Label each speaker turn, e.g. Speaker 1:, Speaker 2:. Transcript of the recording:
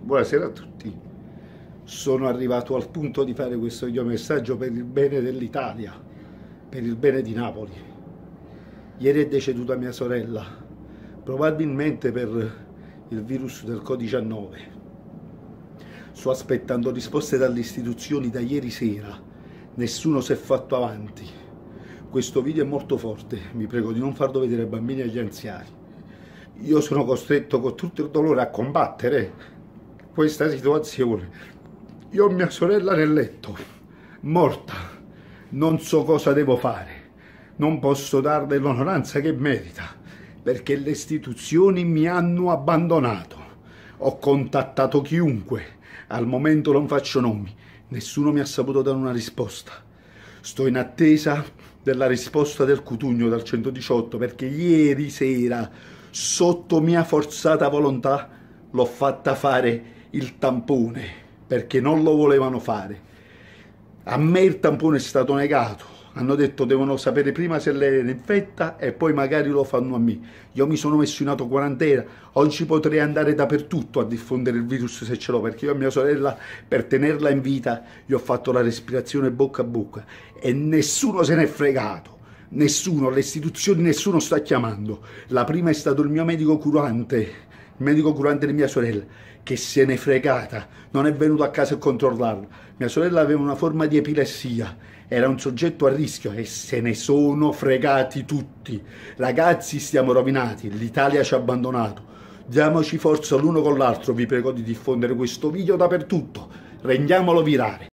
Speaker 1: Buonasera a tutti. Sono arrivato al punto di fare questo messaggio per il bene dell'Italia, per il bene di Napoli. Ieri è deceduta mia sorella, probabilmente per il virus del Covid-19. Sto aspettando risposte dalle istituzioni da ieri sera. Nessuno si è fatto avanti. Questo video è molto forte, mi prego di non farlo vedere ai bambini e agli anziani io sono costretto con tutto il dolore a combattere questa situazione. Io ho mia sorella nel letto, morta, non so cosa devo fare, non posso darle l'onoranza che merita, perché le istituzioni mi hanno abbandonato. Ho contattato chiunque, al momento non faccio nomi, nessuno mi ha saputo dare una risposta. Sto in attesa della risposta del Cutugno dal 118 perché ieri sera, sotto mia forzata volontà, l'ho fatta fare il tampone perché non lo volevano fare. A me il tampone è stato negato. Hanno detto devono sapere prima se lei era infetta e poi magari lo fanno a me. Io mi sono messo in auto quarantena. oggi potrei andare dappertutto a diffondere il virus se ce l'ho, perché io a mia sorella, per tenerla in vita, gli ho fatto la respirazione bocca a bocca e nessuno se n'è fregato. Nessuno, le istituzioni, nessuno sta chiamando. La prima è stato il mio medico curante, il medico curante di mia sorella, che se n'è fregata, non è venuto a casa a controllarlo. Mia sorella aveva una forma di epilessia, era un soggetto a rischio e se ne sono fregati tutti. Ragazzi, stiamo rovinati, l'Italia ci ha abbandonato. Diamoci forza l'uno con l'altro, vi prego di diffondere questo video dappertutto. Rendiamolo virale.